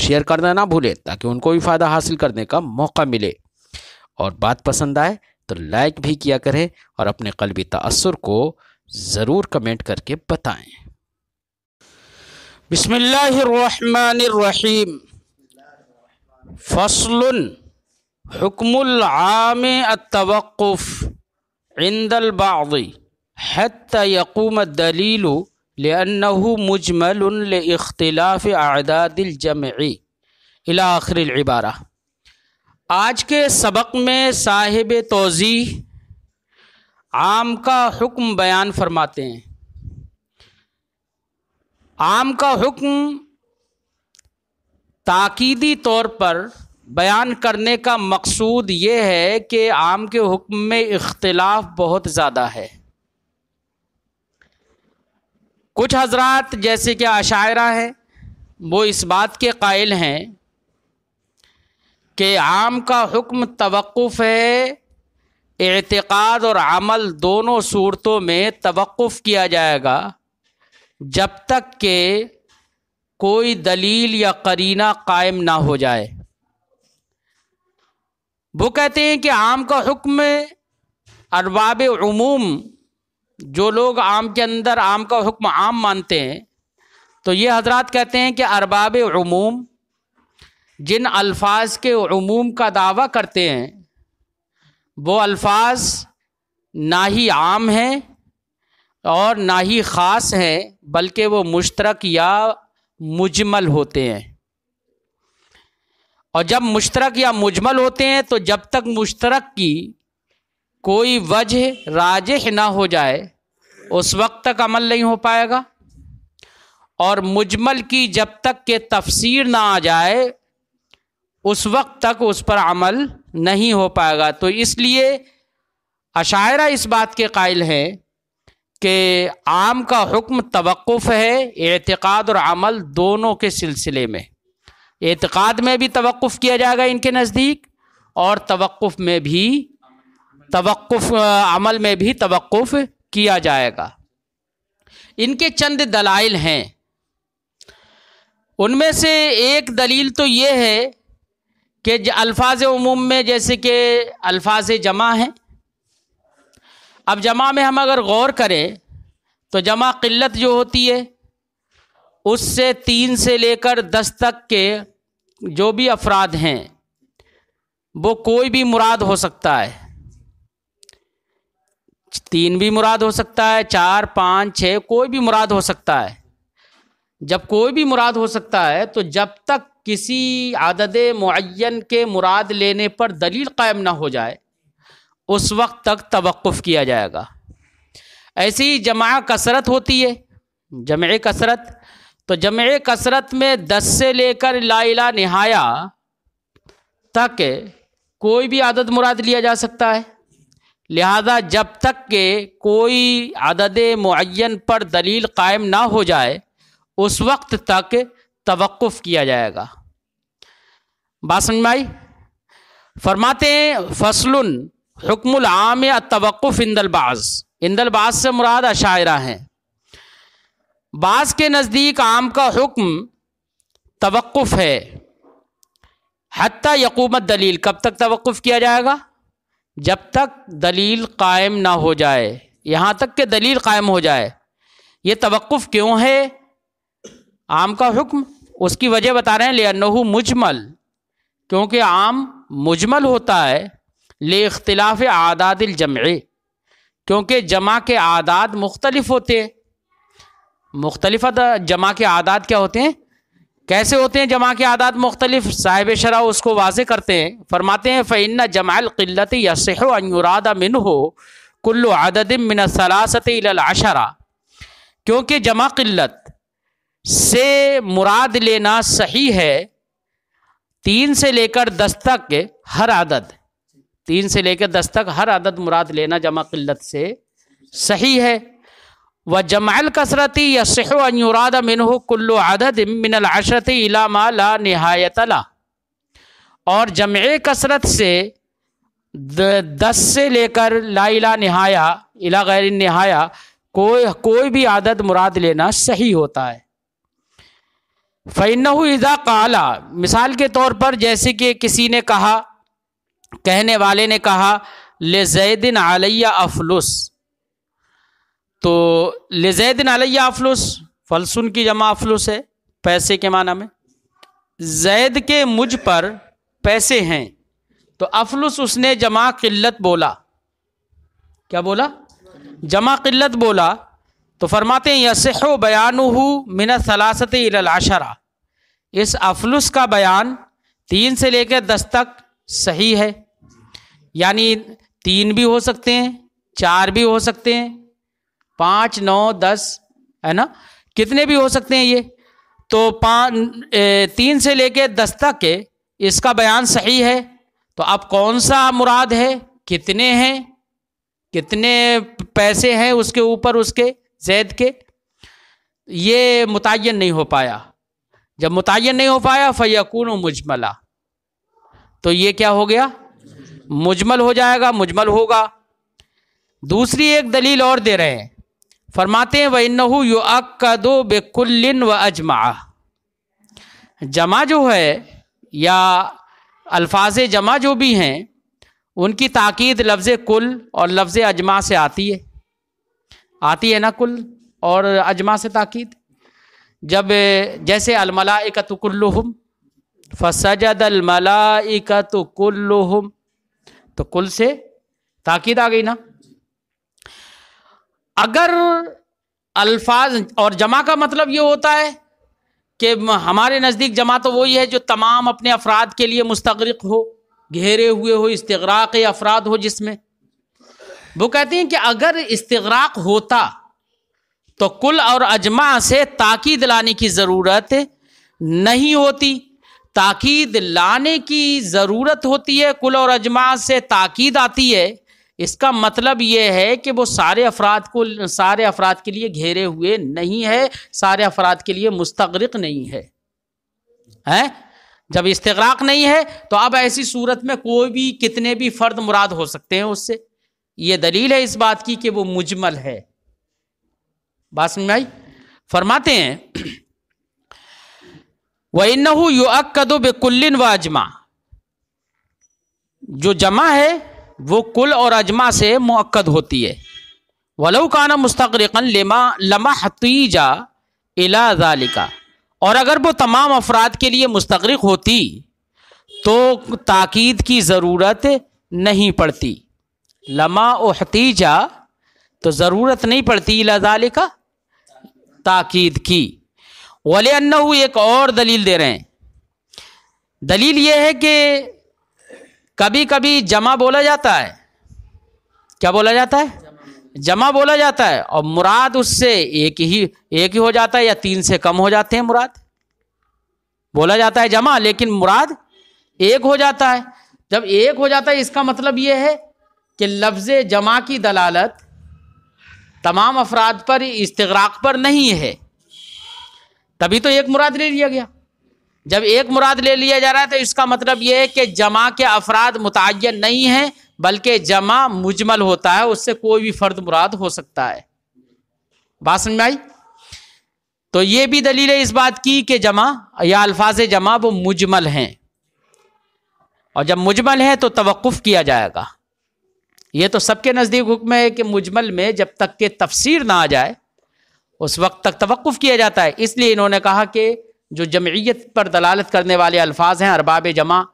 Share करना ना भूलें ताकि उनको भी फ़ायदा हासिल करने का मौका मिले और बात पसंद आए तो लाइक भी किया करें और अपने कलबी तसर को ज़रूर कमेंट करके बताएं बिस्मिल्लाम फसल हुक्म तवक़ुफ़ इंदल हत यकूम दलीलू लन्नहु मुजमल अख्तिलाफ़ आदादिलजमी अला आखिर इबारा आज के सबक में साहिब तोज़ी आम का हुक्म बयान फरमाते हैं आम का हुक्म ताकीदी तौर पर बयान करने का मकसूद ये है कि आम के हुक्म में इख्तलाफ बहुत ज़्यादा है कुछ हजरत जैसे कि आशायरा हैं वो इस बात के कायल हैं कि आम का हुक्म तवक़ है एतक़ाद और अमल दोनों सूरतों में तवक़ किया जाएगा जब तक के कोई दलील या करीना कायम ना हो जाए वो कहते हैं कि आम का हुक्म अरबाब उमूम जो लोग आम के अंदर आम का हुक्म आम मानते हैं तो ये हजरत कहते हैं कि अरबाब उमूम जिन अल्फाज के उमूम का दावा करते हैं वो अल्फाज ना ही आम हैं और ना ही ख़ास हैं बल्कि वो मुश्तरक या मुजमल होते हैं और जब मुश्तरक या मुजमल होते हैं तो जब तक मुश्तरक की कोई वजह राजह ना हो जाए उस वक्त तक अमल नहीं हो पाएगा और मुजमल की जब तक के तफसीर ना आ जाए उस वक्त तक उस पर अमल नहीं हो पाएगा तो इसलिए अशायरा इस बात के कायल हैं कि आम का हुक्म तवक़ है एतक़ाद और अमल दोनों के सिलसिले में एतक़ाद में भी तवक़ किया जाएगा इनके नज़दीक और तवक़ में भी तवक़ अमल में भी तवक़ किया जाएगा इनके चंद दलाइल हैं उनमें से एक दलील तो ये है कि अल्फाज उमूम में जैसे कि अल्फाज जमा हैं अब जमा में हम अगर गौर करें तो जमा किल्लत जो होती है उससे तीन से लेकर दस तक के जो भी अफराद हैं वो कोई भी मुराद हो सकता है तीन भी मुराद हो सकता है चार पाँच छः कोई भी मुराद हो सकता है जब कोई भी मुराद हो सकता है तो जब तक किसी आदद मुन के मुराद लेने पर दलील कायम ना हो जाए उस वक्त तक तवक़ किया जाएगा ऐसी जमा कसरत होती है जम कसरत तो जम कसरत में दस से लेकर लाइला नहाया तक कोई भी आदत मुराद लिया जा सकता है लिहाजा जब तक के कोई अदद मुन पर दलील कायम ना हो जाए उस वक्त तक तवक़ किया जाएगा बासन भाई फरमाते हैं फसलन हुक्म आम या तवक़ इंदलबाज इंदलबाज से मुराद अशायरा हैं बाज़ के नज़दीक आम का हुक्म तवक़ है हती यकूमत दलील कब तक तवक़ किया जाएगा जब तक दलील कायम ना हो जाए यहाँ तक कि दलील कायम हो जाए ये तवक़ क्यों है आम का हुक्म उसकी वजह बता रहे हैं ले अनहू मुजमल क्योंकि आम मुजमल होता है ले अख्तिलाफ़ आदादिलजम जमे क्योंकि जमा के आदाद मुख्तलिफ होते मुख्तलफ मुख्तलिफ जमा के आदाद क्या होते हैं कैसे होते हैं जमा के आदात मुख्तलिफ साहिब शरा उसको वाजे करते हैं फरमाते हैं फ़ैन जमालक़िलत यसरादा मिन हो कुल्लु आददिम मिन सलासत अशरा क्योंकि जमा किल्लत से मुराद लेना सही है तीन से लेकर दस तक हर आदद तीन से लेकर दस तक हर आदद मुराद लेना जमा किल्लत से सही है व जमाल कसरती यसराद मिनह कुल्लु आदद मिनल अशरत इलामा ला नहायतला और जम कसरत से दस से लेकर इला नहाया इला गैर नहाया कोई कोई भी आदत मुराद लेना सही होता है फ़ैन काला मिसाल के तौर पर जैसे कि किसी ने कहा कहने वाले ने कहा ले जैदिन आलिया अफलुस तो लेजैदिन अलैया अफलूस फलसुन की जमा अफलूस है पैसे के माना में जैद के मुझ पर पैसे हैं तो अफलुस उसने जमा किल्लत बोला क्या बोला जमा किल्लत बोला तो फरमाते हैं यसो बयान मिनत सलासत आशरा इस अफलुस का बयान तीन से लेकर दस तक सही है यानी तीन भी हो सकते हैं चार भी हो सकते हैं पाँच नौ दस है ना कितने भी हो सकते हैं ये तो पाँच तीन से लेके दस तक के इसका बयान सही है तो अब कौन सा मुराद है कितने हैं कितने पैसे हैं उसके ऊपर उसके जैद के ये मुतन नहीं हो पाया जब मुतन नहीं हो पाया फ़ैकून मुजमला तो ये क्या हो गया मुजमल हो जाएगा मुजमल होगा दूसरी एक दलील और दे रहे हैं फरमाते व वनहू यो अक्दो बेकुल्लिन व अजमा जमा जो है या अल्फाज जमा जो भी हैं उनकी ताक़ीद लफ्ज़ कुल और लफ्ज़ अजमा से आती है आती है ना कुल और अजमा से ताक़ीद जब जैसे अलमलाकुल्लुम फसजद अलमलाकुल्लुम तो कुल से ताक़ीद आ गई ना अगर अल्फाज और जमा का मतलब ये होता है कि हमारे नज़दीक जमा तो वही है जो तमाम अपने अफराद के लिए मुस्तरक हो घेरे हुए हो इस्तराक अफराद हो जिसमें वो कहते हैं कि अगर इस्तराक होता तो कुल और अजमा से ताकीद लाने की ज़रूरत नहीं होती ताकीद लाने की ज़रूरत होती है कुल और अजमा से ताकीद आती है इसका मतलब ये है कि वो सारे अफराद को सारे अफराद के लिए घेरे हुए नहीं है सारे अफराद के लिए मुस्तरक नहीं है हैं जब इस्तराक नहीं है तो अब ऐसी सूरत में कोई भी कितने भी फ़र्द मुराद हो सकते हैं उससे ये दलील है इस बात की कि वो मुजमल है बात समझ भाई फरमाते हैं व युअ युअकदो बेकुल्लिन व जो जमा है वो कुल और अजमा से मुक्द होती है वलौकाना मुस्तरक़न लमा लमा हतीजा इलाजालिका और अगर वो तमाम अफराद के लिए मुस्तरक होती तो ताक़द की ज़रूरत नहीं पड़ती लमा हतीजा तो ज़रूरत नहीं पड़ती इलाजालिका ताक़द की वले अन्ना एक और दलील दे रहे हैं दलील ये है कि कभी कभी जमा बोला जाता है क्या बोला जाता है जमा बोला जाता है और मुराद उससे एक ही एक ही हो जाता है या तीन से कम हो जाते हैं मुराद बोला जाता है जमा लेकिन मुराद एक हो जाता है जब एक हो जाता है इसका मतलब यह है कि लफ्ज़ जमा की दलालत तमाम अफराद पर इस्तराक पर नहीं है तभी तो एक मुराद ले लिया गया जब एक मुराद ले लिया जा रहा है तो इसका मतलब ये है कि जमा के अफराद मुतन नहीं हैं बल्कि जमा मुजमल होता है उससे कोई भी फ़र्द मुराद हो सकता है बात समझ आई तो ये भी दलील है इस बात की कि जमा या अल्फाज जमा वो मुजमल हैं और जब मुजमल है तो तवक्फ किया जाएगा ये तो सबके नज़दीक हुक्म है कि मुजमल में जब तक के तफसीर ना आ जाए उस वक्त तक तवक्फ किया जाता है इसलिए इन्होंने कहा कि जो जमयत पर दलालत करने वाले अल्फाज हैं अरबाब जमा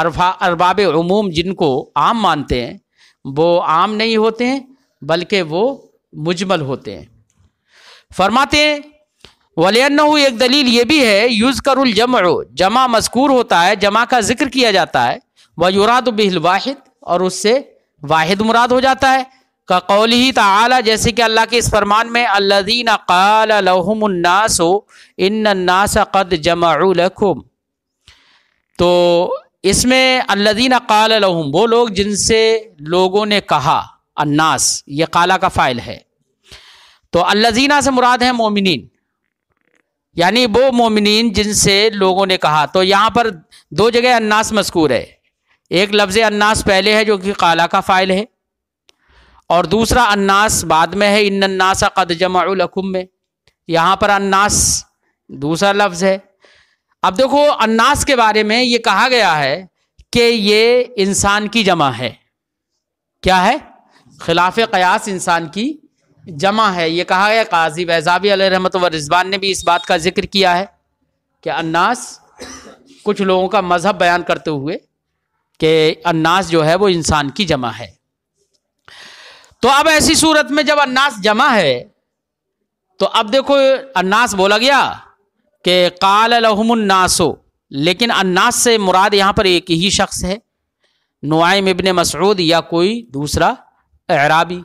अरफा अरबाब उमूम जिनको आम मानते हैं वो आम नहीं होते हैं बल्कि वो मुजमल होते हैं फरमाते हैं वलन एक दलील ये भी है यूज़ करजम जमा मस्कूर होता है जमा का जिक्र किया जाता है व युराद वाहिद और उससे वाहिद मुराद हो जाता है का कौल ही तला जैसे कि अल्लाह के इस फरमान में अल्लादीन कालहमनासो इन्नास कद जमाखुम तो इसमें अल्लादीन कालहम वो लोग जिनसे लोगों ने कहा अन्नास ये काला का फ़ाइल है तो अल्लादीना से मुराद है मोमिन यानी वो मोमिन जिनसे लोगों ने कहा तो यहाँ पर दो जगह अन्नास मस्कूर है एक लफ्ज़ अन्नास पहले है जो कि काला का फ़ाइल है और दूसरा अन्नास बाद में है इन अन्नासा कद जमाकुम में यहाँ पर अन्नास दूसरा लफ्ज़ है अब देखो अन्नास के बारे में ये कहा गया है कि ये इंसान की जमा है क्या है खिलाफ कयास इंसान की जमा है ये कहा गया काजी वैजाबी रहमत रिजबान ने भी इस बात का जिक्र किया है कि अन्नास कुछ लोगों का मज़हब बयान करते हुए कि अन्नास जो है वो इंसान की जमा है तो अब ऐसी सूरत में जब अन्नास जमा है तो अब देखो अन्नास बोला गया कि काल लहमुन्नासो लेकिन अन्नास से मुराद यहाँ पर एक ही शख्स है नुआम इबन मसरूद या कोई दूसरा अराबी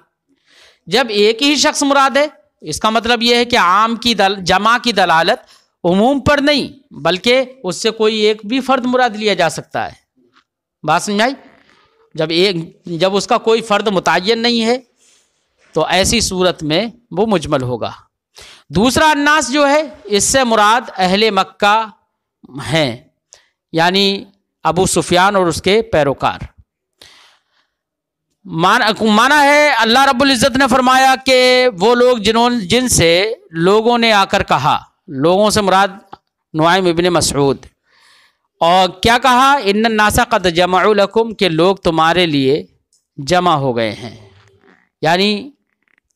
जब एक ही शख्स मुराद है इसका मतलब यह है कि आम की दल जमा की दलालत उमूम पर नहीं बल्कि उससे कोई एक भी फ़र्द मुराद लिया जा सकता है बात समझाई जब एक जब उसका कोई फ़र्द मुतन नहीं है तो ऐसी सूरत में वो मुजमल होगा दूसरा अन्नास जो है इससे मुराद अहले मक्का हैं यानी अबू सुफियान और उसके पैरोकार मान माना है अल्लाह रब्बुल इज़्ज़त ने फरमाया कि वो लोग जिन्होंने जिनसे लोगों ने आकर कहा लोगों से मुराद नुआम इबन मसरूद और क्या कहा इन नासा कद जमाकुम के लोग तुम्हारे लिए जमा हो गए हैं यानी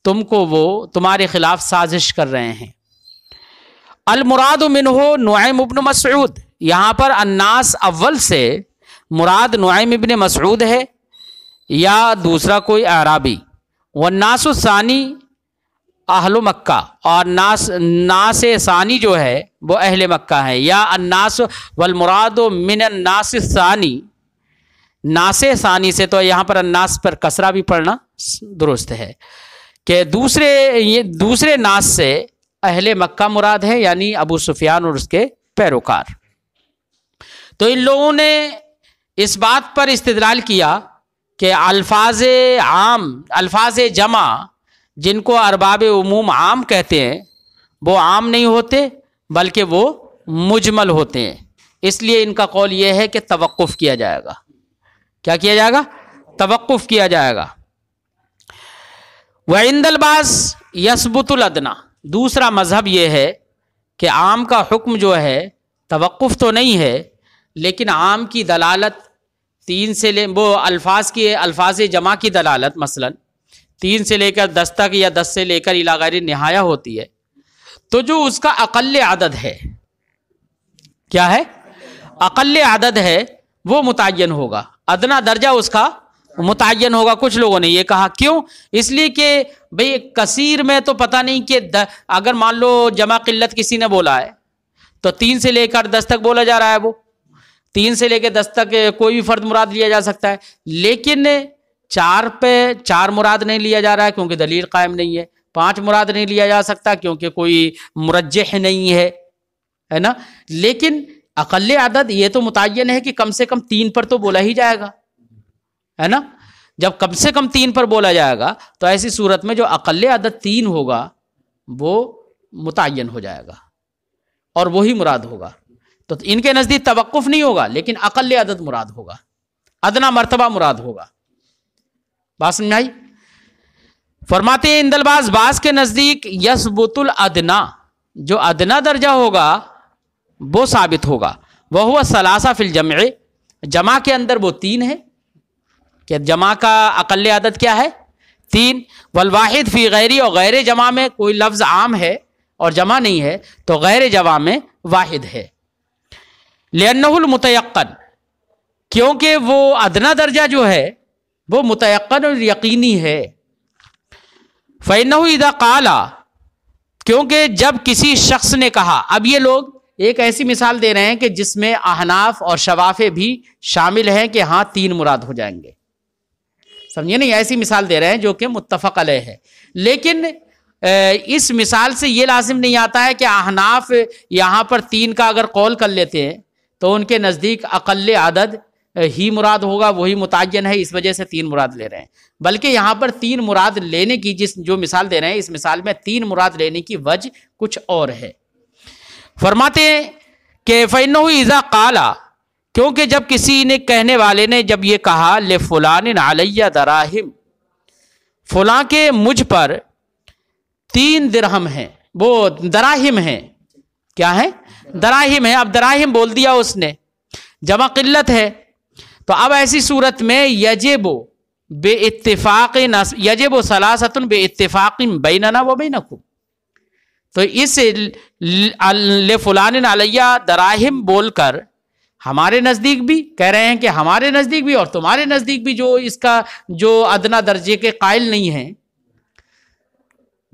तुमको वो तुम्हारे खिलाफ साजिश कर रहे हैं अलमुराद मिनहो नुआम इबन मसऊद यहाँ पर अन्नास अव्वल से मुराद नुआम इबन मसऊद है या दूसरा कोई अराबी वन्नासानी अहल मक्का और नास नास सानी जो है वो अहल मक्का है या अन्नास वलमुराद मिन नास सानी नास सानी से तो यहाँ पर अन्नास पर कसरा भी पढ़ना दुरुस्त है कि दूसरे ये दूसरे नाश से अहले मक्का मुराद है यानी अबू सुफियान और उसके पैरोकार तो इन लोगों ने इस बात पर इस्तलाल किया कि अल्फाज आम अल्फाज जमा जिनको अरबाब उमूम आम कहते हैं वो आम नहीं होते बल्कि वो मुजमल होते हैं इसलिए इनका कौल ये है कि तवक़ किया जाएगा क्या किया जाएगा तवक़ किया जाएगा व इंदलबाज यसबुतुल अदना दूसरा मज़हब यह है कि आम का हुक्म जो है तवक़ुफ़ तो नहीं है लेकिन आम की दलालत तीन से ले वो अल्फाज की अल्फाज जमा की दलालत मसलन तीन से लेकर दस तक या दस से लेकर इलागारी नहाया होती है तो जो उसका अकल आदद है क्या है अकल आदद है वो मुतन होगा अदना दर्जा उसका मुतन होगा कुछ लोगों ने ये कहा क्यों इसलिए कि भाई कसीर में तो पता नहीं कि अगर मान लो जमा किल्लत किसी ने बोला है तो तीन से लेकर दस तक बोला जा रहा है वो तीन से लेकर दस तक कोई भी फर्द मुराद लिया जा सकता है लेकिन चार पे चार मुराद नहीं लिया जा रहा है क्योंकि दलील कायम नहीं है पांच मुराद नहीं लिया जा सकता क्योंकि कोई मुरजह नहीं है है ना लेकिन अकल आदत ये तो मुतन है कि कम से कम तीन पर तो बोला ही जाएगा है ना जब कम से कम तीन पर बोला जाएगा तो ऐसी सूरत में जो अकल आदत तीन होगा वो मुतन हो जाएगा और वही मुराद होगा तो इनके नज़दीक तवक्फ नहीं होगा लेकिन अकल अदद मुराद होगा अदना मरतबा मुराद होगा बात समझ आई फरमाते हैं इंदलबाज बास के नज़दीक यसबुतुल अदना जो अदना दर्जा होगा वो साबित होगा वह हुआ सलासा फिल जमे जमा के अंदर वो तीन है कि जमा का अकल आदत क्या है तीन वलवाहिद फी गैरी और गैर जमा में कोई लफ्ज़ आम है और जमा नहीं है तो गैर जमा में वाहिद है लेनहुलमतयन क्योंकि वो अदना दर्जा जो है वो मुतयन और यकीनी है फैनदा काला क्योंकि जब किसी शख्स ने कहा अब ये लोग एक ऐसी मिसाल दे रहे हैं कि जिसमें अहनाफ और शवाफे भी शामिल हैं कि हाँ तीन मुराद हो जाएंगे समझिए ना ऐसी मिसाल दे रहे हैं जो कि मुतफ़ अलह है लेकिन इस मिसाल से ये लाजिम नहीं आता है कि अहनाफ यहाँ पर तीन का अगर कौल कर लेते हैं तो उनके नज़दीक अकल आदद ही मुराद होगा वही मुतन है इस वजह से तीन मुराद ले रहे हैं बल्कि यहाँ पर तीन मुराद लेने की जिस जो मिसाल दे रहे हैं इस मिसाल में तीन मुराद लेने की वजह कुछ और है फरमाते हैं कि फ़ैन इज़ा काला क्योंकि जब किसी ने कहने वाले ने जब ये कहा ले फुलान आलिया दराहिम फुला के मुझ पर तीन दरहम हैं वो दराहिम हैं क्या है दराहिम है अब दराहिम बोल दिया उसने जमा किल्लत है तो अब ऐसी सूरत में यजेबो बे इतफ़ाक़ यजेबो सलासतन बे इतफ़ाक़ बैनना वो बैनकुम तो इस ले फुलान आलिया दराहिम बोलकर हमारे नज़दीक भी कह रहे हैं कि हमारे नज़दीक भी और तुम्हारे नज़दीक भी जो इसका जो अदना दर्जे के कायल नहीं है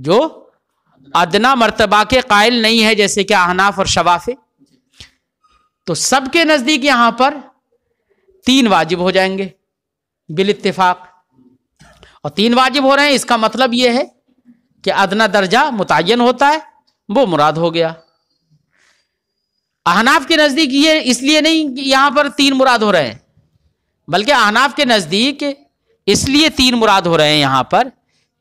जो अदना मरतबा के कायल नहीं है जैसे कि अहनाफ और शवाफे तो सबके नज़दीक यहाँ पर तीन वाजिब हो जाएंगे बिल इत्तेफाक और तीन वाजिब हो रहे हैं इसका मतलब ये है कि अदना दर्जा मुतन होता है वो मुराद हो गया अहनाफ के नज़दीक ये इसलिए नहीं कि पर तीन मुराद हो रहे हैं बल्कि अहनाफ के नज़दीक इसलिए तीन मुराद हो रहे हैं यहां पर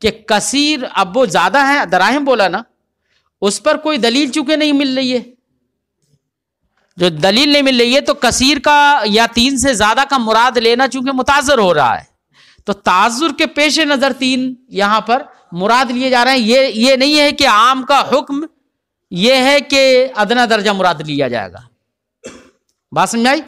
कि कसीर अब वो ज़्यादा है दराहम बोला ना उस पर कोई दलील चूंकि नहीं मिल रही है जो दलील नहीं मिल रही है तो कसीर का या तीन से ज़्यादा का मुराद लेना चूंकि मुताजर हो रहा है तो ताजुर के पेश नज़र तीन यहां पर मुराद लिए जा रहे हैं ये ये नहीं है कि आम का हुक्म यह है कि अदना दर्जा मुराद लिया जाएगा बात समझ आई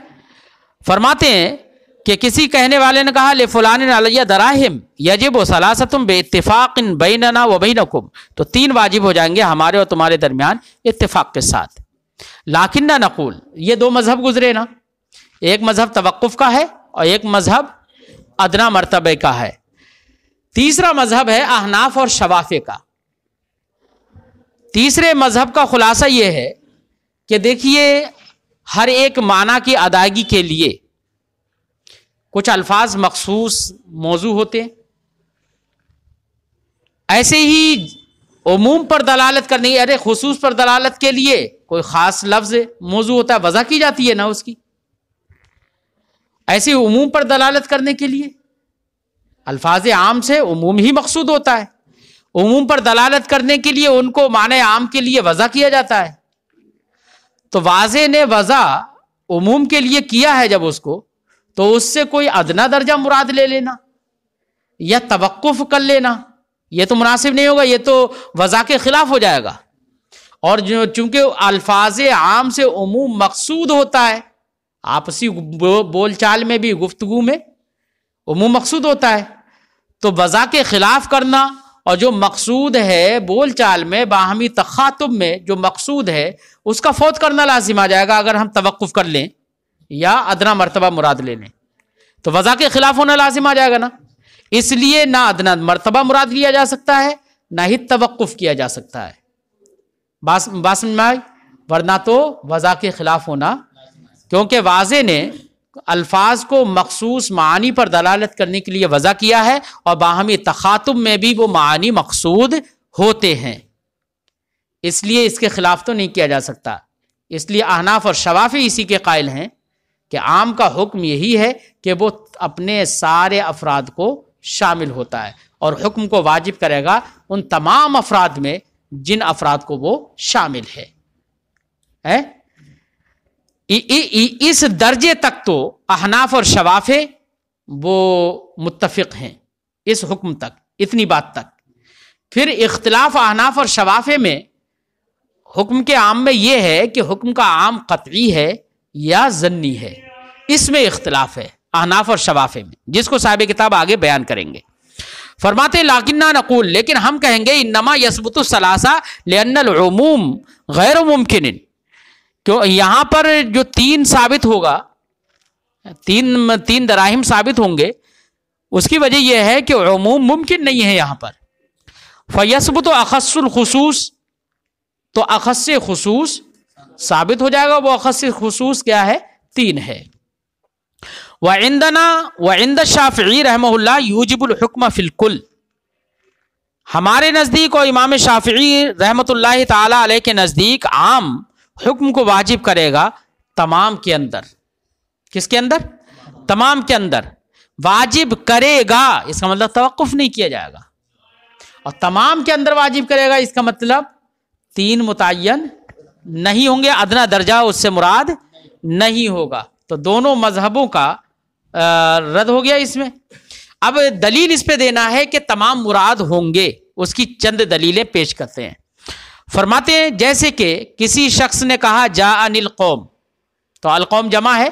फरमाते हैं कि किसी कहने वाले ने कहा ले फलान अलिया दराहिम यजिब व सलासतुम बे इतफ़ाक़ इन बैनना व बैनकुम तो तीन वाजिब हो जाएंगे हमारे और तुम्हारे दरमियान इतफ़ाक़ के साथ लाकिन नकुल ये दो मज़हब गुजरे ना एक मज़हब तवक़ का है और एक मज़हब अदना मरतबे का है तीसरा मज़हब है अहनाफ और शवाफ़े का तीसरे मज़हब का ख़ुलासा यह है कि देखिए हर एक माना की अदायगी के लिए कुछ अल्फाज मखसूस मौजू होते हैं ऐसे ही उमूम पर दलालत करनी अरे खसूस पर दलालत के लिए कोई ख़ास लफ्ज़ मौजू होता है वजह की जाती है ना उसकी ऐसे उमूम पर दलालत करने के लिए अल्फाज आम से उमूम ही मकसूद होता है उमूम पर दलालत करने के लिए उनको माने आम के लिए वजह किया जाता है तो वाजे ने वजह उमूम के लिए किया है जब उसको तो उससे कोई अदना दर्जा मुराद ले लेना या तवक्फ कर लेना यह तो मुनासिब नहीं होगा ये तो वजह के खिलाफ हो जाएगा और जो चूंकि अल्फाज आम से उमूम मकसूद होता है आपसी बोलचाल में भी गुफ्तगु में उमूम मकसूद होता है तो वजह के खिलाफ करना और जो मकसूद है बोल चाल में बाहमी तखातुब में जो मकसूद है उसका फौत करना लाजिम आ जाएगा अगर हम तवक़ कर लें या अदना मरतबा मुराद ले लें तो वज़ा के ख़िलाफ़ होना लाजिम आ जाएगा ना इसलिए ना अदना मरतबा मुराद लिया जा सकता है ना ही तवक़ किया जा सकता है बास बासम वरना तो वज़ा के ख़िलाफ़ होना क्योंकि वाजे ने अल्फाज को मखसूस मानी पर दलालत करने के लिए वजह किया है और बाहमी तखातुब में भी वो मानी मकसूद होते हैं इसलिए इसके खिलाफ तो नहीं किया जा सकता इसलिए अहनाफ और शवाफ़ी इसी के कायल हैं कि आम का हुक्म यही है कि वो अपने सारे अफराद को शामिल होता है और हुक्म को वाजिब करेगा उन तमाम अफराद में जिन अफराद को वो शामिल है, है? इ, इ, इ, इस दर्जे तक तो अहनाफ और शवाफे वो मुतफ़ हैं इस हुक्म तक इतनी बात तक फिर इख्तलाफ अहनाफ और शवाफे में हुक्म के आम में यह है कि हुक्म का आम कतवी है या जन्नी है इसमें इख्तलाफ है अहनाफ और शवाफे में जिसको साहिब किताब आगे बयान करेंगे फरमाते लाकिन्ना नकूल लेकिन हम कहेंगे इनमा यसबुत सलासा लेनमूम गैर मुमकिन क्यों यहां पर जो तीन साबित होगा तीन तीन दराहिम साबित होंगे उसकी वजह यह है कि अमूम मुमकिन नहीं है यहाँ पर फयसब तो अखसूस तो अखस खसूस साबित हो जाएगा वो अखस खसूस क्या है तीन है व इंदना व इंद शाफ़ी रहमल्ला यूजबुलहकम फिलकुल हमारे नज़दीक और इमाम शाफ़ी रहमत ला के नज़दीक आम हुक्म को वाजिब करेगा तमाम के अंदर किसके अंदर तमाम के अंदर वाजिब करेगा इसका मतलब तवक़ुफ़ नहीं किया जाएगा और तमाम के अंदर वाजिब करेगा इसका मतलब तीन मुतन नहीं होंगे अदना दर्जा उससे मुराद नहीं होगा तो दोनों मजहबों का रद्द हो गया इसमें अब दलील इस पे देना है कि तमाम मुराद होंगे उसकी चंद दलीलें पेश करते हैं फरमाते हैं जैसे कि किसी शख्स ने कहा जा अनिल कौम तो अलकौम जमा है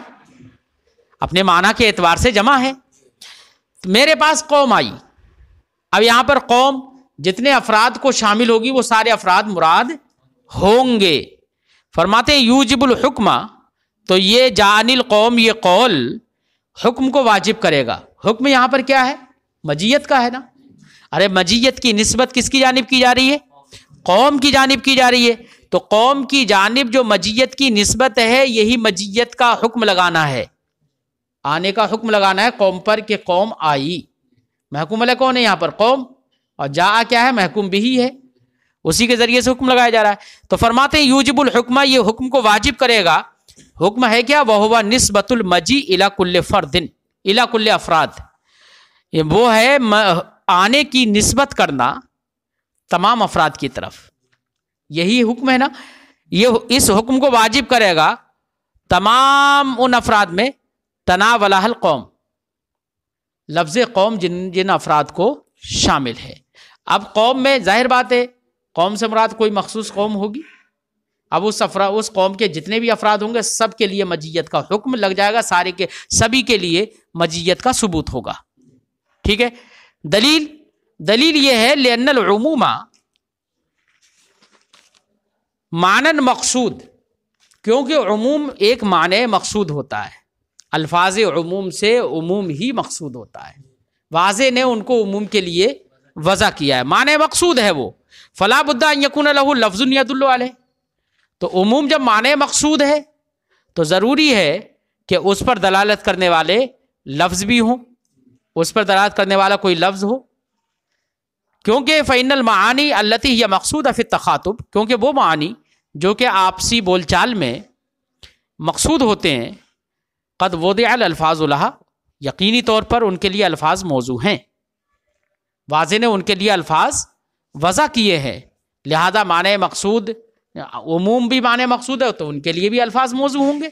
अपने माना के एतवार से जमा है तो मेरे पास कौम आई अब यहाँ पर कौम जितने अफराद को शामिल होगी वो सारे अफराद मुराद होंगे फरमाते हैं यूजिबुल हुक्मा तो ये जानिल कौम ये कौल हुक्म को वाजिब करेगा हुक्म यहाँ पर क्या है मजीयत का है ना अरे मजीयत की नस्बत किसकी जानब की जा रही है कौम की जानब की जा रही है तो कौम की जानब जो मजीत की नस्बत है यही मजीत का हुक्म लगाना है आने का हुक्म लगाना है कौम पर कि कौम आई महकूम अल कौन है यहाँ पर कौम और जा क्या है महकूम भी है उसी के ज़रिए से हुक्म लगाया जा रहा है तो फरमाते हैं यूजबुल हुक्मा ये हुक्म को वाजिब करेगा हुक्म है क्या वह हुआ नस्बतुल मजी इला कुल्ल फ़र्दिन इला कुल्ल अफराद वो है आने की नस्बत करना तमाम अफराद की तरफ यही हुक्म है ना ये इस हुक्म को वाजिब करेगा तमाम उन अफराद में तना वलाहल कौम लफ्ज़ कौम जिन जिन अफराद को शामिल है अब कौम में जाहिर बात है कौम से मुराद कोई मखसूस कौम होगी अब उस अफरा उस कौम के जितने भी अफराद होंगे सब के लिए मजीयत का हुक्म लग जाएगा सारे के सभी के लिए मजीयत का सबूत होगा ठीक है दलील दलील ये है लेनलमूमा मानन मकसूद क्योंकि उमूम एक माने मकसूद होता है अल्फाज उमूम से उमूम ही मकसूद होता है वाजे ने उनको उमूम के लिए वज़ा किया है माने मकसूद है वो फला बुद्धा यकून लहू लफ्ज़ुनियतुल्ल तो उमूम जब माने मकसूद है तो ज़रूरी है कि उस पर दलालत करने वाले लफ्ज़ भी हों उस पर दलालत करने वाला कोई लफ्ज़ हो क्योंकि फ़ैनल मानी अल्लती या मकसूद अफ़ी तखातुब क्योंकि वो मानी जो कि आपसी बोलचाल में मकसूद होते हैं कद वोदालफाजुल्हा यकीनी तौर पर उनके लिए अल्फाज मौजू हैं वाजे ने उनके लिए अल्फाज वज़ा किए हैं लिहाजा मान मकसूद उमूम भी मान मकसूद है तो उनके लिए भी अल्फाज मौजू होंगे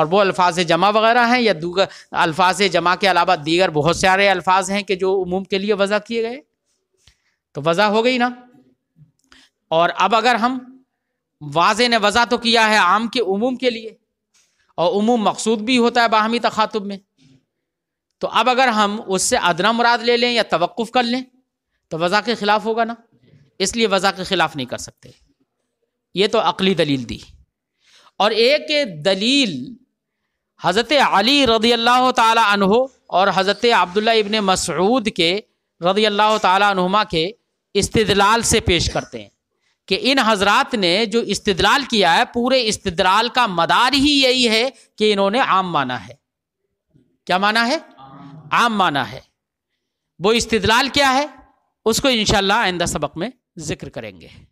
और वो अल्फाज जमा वगैरह हैं या दूगर अल्फाज जमा के अलावा दीगर बहुत सारे अल्फाज हैं कि जो उमूम के लिए वज़ा किए गए तो वजह हो गई ना और अब अगर हम वाज ने वज़ा तो किया है आम के उमूम के लिए और उमूम मकसूद भी होता है बाहमी तखातब में तो अब अगर हम उससे अदना मुराद ले लें या तवक़ कर लें तो वज़ा के ख़िलाफ़ होगा ना इसलिए वज़ा के ख़िलाफ़ नहीं कर सकते ये तो अकली दलील दी और एक दलील हज़रत अली रदी अल्लाह तहो और हज़रत अब्दुल्ला इबन मसरूद के रदी अल्लाह तुमा के इस्तदलाल से पेश करते हैं कि इन हजरात ने जो इस्तदलाल किया है पूरे इस्तदलाल का मदार ही यही है कि इन्होंने आम माना है क्या माना है आम माना है वो इस्तदलाल क्या है उसको इनशाला आइंदा सबक में जिक्र करेंगे